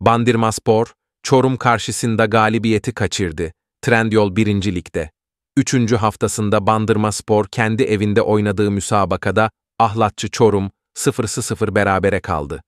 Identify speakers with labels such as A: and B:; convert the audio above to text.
A: Bandırma Spor, Çorum karşısında galibiyeti kaçırdı. Trendyol 1. Lig'de. 3. haftasında Bandırma Spor kendi evinde oynadığı müsabakada Ahlatçı Çorum 0-0 berabere kaldı.